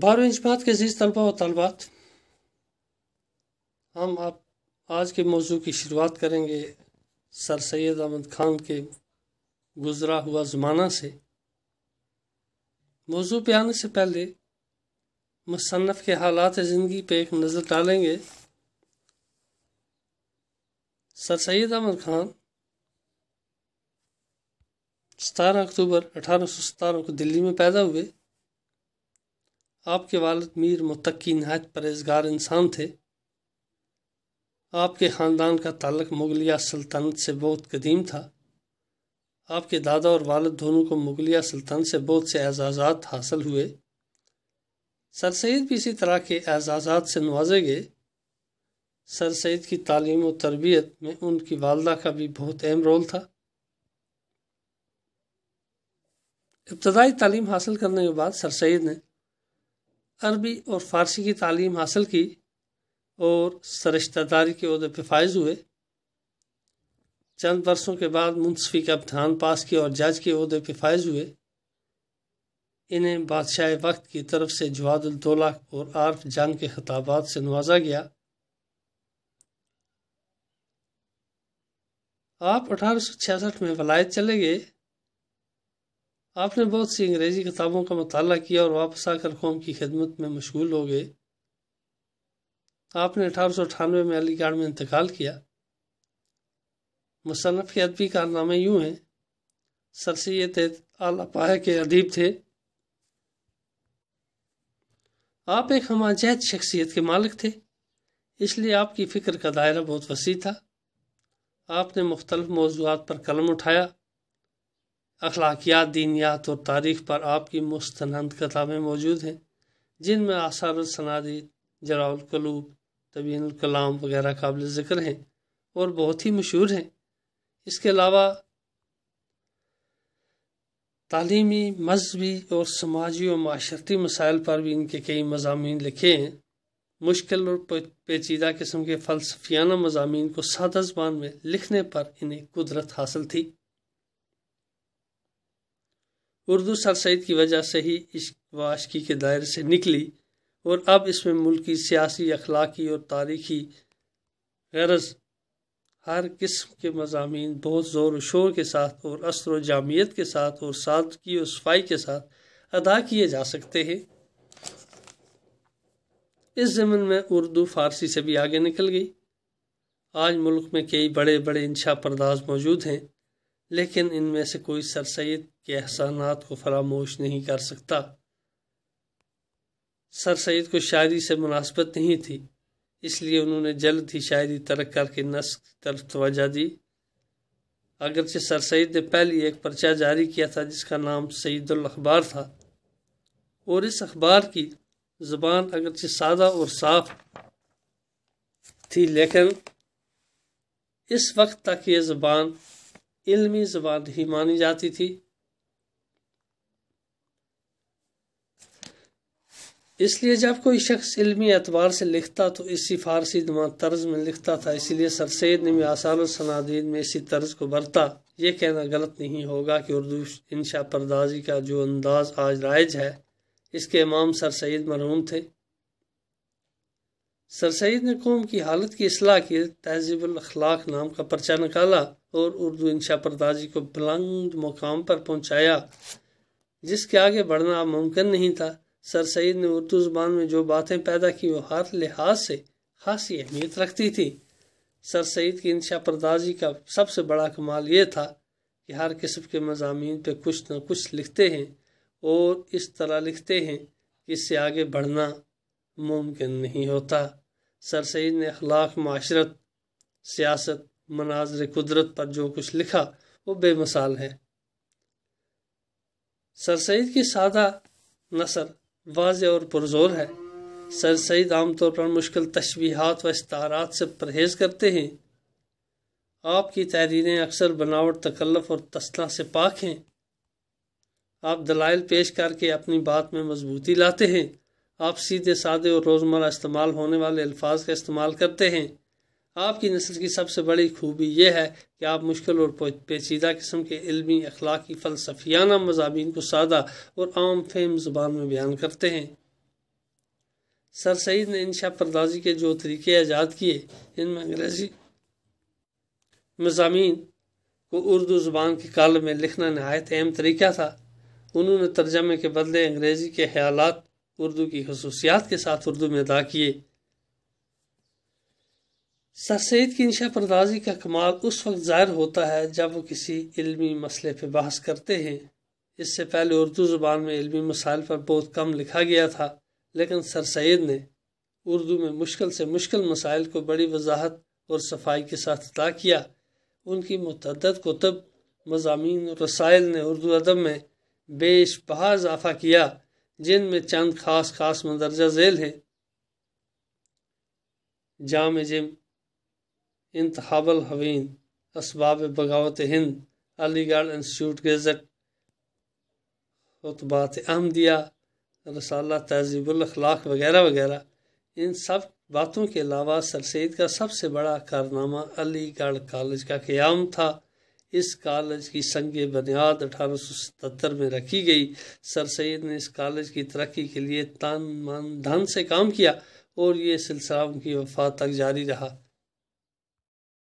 बारहवीं इंचमात के अजीज़ तलबा और तलबात हम आप आज के मौजू की शुरुआत करेंगे सर सैद अहमद खान के गुज़रा हुआ ज़माना से मौजू पे आने से पहले मुसनफ़ के हालात ज़िंदगी पे एक नज़र डालेंगे सर सैद अहमद खान सतारह अक्टूबर अठारह सौ सतारह को दिल्ली में पैदा हुए आपके वालद मीर मुतकी नहायत परहेजगार इंसान थे आपके ख़ानदान का ताल्लक मुगलिया सल्तनत से बहुत कदीम था आपके दादा और वालद दोनों को मुगलिया सल्तनत से बहुत से एजाजात हासिल हुए सर सैद भी इसी तरह के एजाजात से नवाजे गए सर सैद की तालीम और तरबियत में उनकी वालदा का भी बहुत अहम रोल था इब्तदाई तालीम हासिल करने के बाद सर सैद ने अरबी और फ़ारसी की तालीम हासिल की और सरिश्तेदारी के अहदे पर फायज हुए चंद वर्षों के बाद मुंसफी का इम्तहान पास किया और जज के अहदे पर फायज हुए इन्हें बादशाह वक्त की तरफ से जवादुलदौला और आर्फ जंग के खिताबात से नवाजा गया आप अठारह सौ छियासठ में वलायत चले गए आपने बहुत सी अंग्रेज़ी किताबों का मताल किया और वापस आकर कौम की खिदमत में मशगूल हो गए आपने अठारह सौ अठानवे में अलीगढ़ में इंतकाल किया मुसनफ़ के अदबी कारनामे यूँ हैं सर सैद पाया के अदीब थे आप एक हमाजहत शख्सियत के मालिक थे इसलिए आपकी फ़िक्र का दायरा बहुत वसी था आपने मुख्तलिफ मौजूद पर कलम उठाया अखलाकियात दीनियात और तारीख पर आपकी मुस्तंद किताबें मौजूद हैं जिनमें आसारसनादीद जरालकलूब तबीनकलाम वगैरह काबिल ज़िक्र हैं और बहुत ही मशहूर हैं इसके अलावा तलीमी मजहबी और समाजी और माशरती मसाइल पर भी इनके कई मजामी लिखे हैं मुश्किल और पेचीदा किस्म के फ़लसफियाना मजामी को सादा जबान में लिखने पर इन्हें कुदरत हासिल थी उर्दू सरसईद की वजह से ही इस वाशकी के दायरे से निकली और अब इसमें मुल्क की सियासी अखलाकी और तारीखी गरज हर किस्म के मजामी बहुत ज़ोर व शोर के साथ और असर व जामियत के साथ और सादगी और सफाई के साथ अदा किए जा सकते हैं इस ज़मन में उर्दू फारसी से भी आगे निकल गई आज मुल्क में कई बड़े बड़े इंशा परदाज मौजूद हैं लेकिन इनमें से कोई सर सैद के एहसानात को फरामोश नहीं कर सकता सर सैद को शायरी से मुनासबत नहीं थी इसलिए उन्होंने जल्द ही शायरी तरक् करके नस्क की तरफ तोजा दी अगरचे सर सैद ने पहले एक पर्चा जारी किया था जिसका नाम सईदुल अखबार था और इस अखबार की ज़बान अगरचे सादा और साफ थी लेकिन इस वक्त तक ये ज़बान इल्मी जबान ही मानी जाती थी इसलिए जब कोई शख्स इल्मी एतबार से लिखता तो इसी फारसी नुमा तर्ज में लिखता था इसलिए सर सैद ने भी आसान सनादीन में इसी तर्ज को बरता ये कहना गलत नहीं होगा कि उर्दू शाह परदाजी का जो अंदाज़ आज राइज है इसके इमाम सर सैद मरहूम थे सर सैद ने कौम की हालत की असलाह के अखलाक नाम का पर्चा निकाला और उर्दू इंशा परदाजी को बुलंद मुकाम पर पहुँचाया जिसके आगे बढ़ना मुमकिन नहीं था सर सैद ने उर्दू ज़ुबान में जो बातें पैदा की वो हर लिहाज से खासी अहमियत रखती थी सर सैद की इंशा परदाजी का सबसे बड़ा कमाल ये था कि हर किस्म के मजामी पर कुछ न कुछ लिखते हैं और इस तरह लिखते हैं कि इससे आगे बढ़ना मुमकिन नहीं होता सर सैद ने अखलाक माशरत सियासत मनाजर कुदरत पर जो कुछ लिखा वो बेमिसाल है सर सैद की सादा नसर वाज और पुरजोर है सर सैद आमतौर पर मुश्किल तशबीहात व इस्तारात से परहेज़ करते हैं आपकी तहरीरें अक्सर बनावट तकल्लफ और तस्ला से पाक हैं आप दलाइल पेश करके अपनी बात में मजबूती लाते हैं आप सीधे सादे और रोज़मर इस्तेमाल होने वाले अल्फाज का इस्तेमाल करते हैं आपकी नस्ल की सबसे बड़ी खूबी यह है कि आप मुश्किल और पेचीदा किस्म के इलमी अखलाकी फ़लसफियाना मजामी को सादा और आम फेम ज़ुबान में बयान करते हैं सर सईद ने इंशा परदाजी के जो तरीके आज़ाद किए इनमें अंग्रेज़ी मजामी को उर्दू ज़ुबान के काल में लिखना नहायत अहम तरीका था उन्होंने तर्जमे के बदले अंग्रेज़ी के ख्याल उर्दू की खसूसियात के साथ उर्दू में अदा किए सर सैद की इंशा परदाजी का कमाल उस वक्त ज़ाहिर होता है जब वो किसी इल्मी मसले पर बहस करते हैं इससे पहले उर्दू ज़ुबान में इल्मी मसाइल पर बहुत कम लिखा गया था लेकिन सर सैद ने उर्दू में मुश्किल से मुश्किल मसाइल को बड़ी वजाहत और सफाई के साथ अदा किया उनकी मतद कुतब मजामी रसाइल ने उर्दू अदब में बेश बहा इजाफा किया जिनमें चंद खास खास मंदरजा झेल हैं जाम जिम इंतहाबल हवीन इसबाब बगावत हिंद अलीगढ़ इंस्टीट्यूट गज़ट रुतबात अहमदिया रसाला तहजीबुलखलाक वगैरह वगैरह इन सब बातों के अलावा सर सैद का सबसे बड़ा कारनामा अलीगढ़ कॉलेज का क़्याम था इस कॉलेज की संग बुनियाद अठारह में रखी गई सर सैद ने इस कॉलेज की तरक्की के लिए तान मन धन से काम किया और ये सिलसिला उनकी वफा तक जारी रहा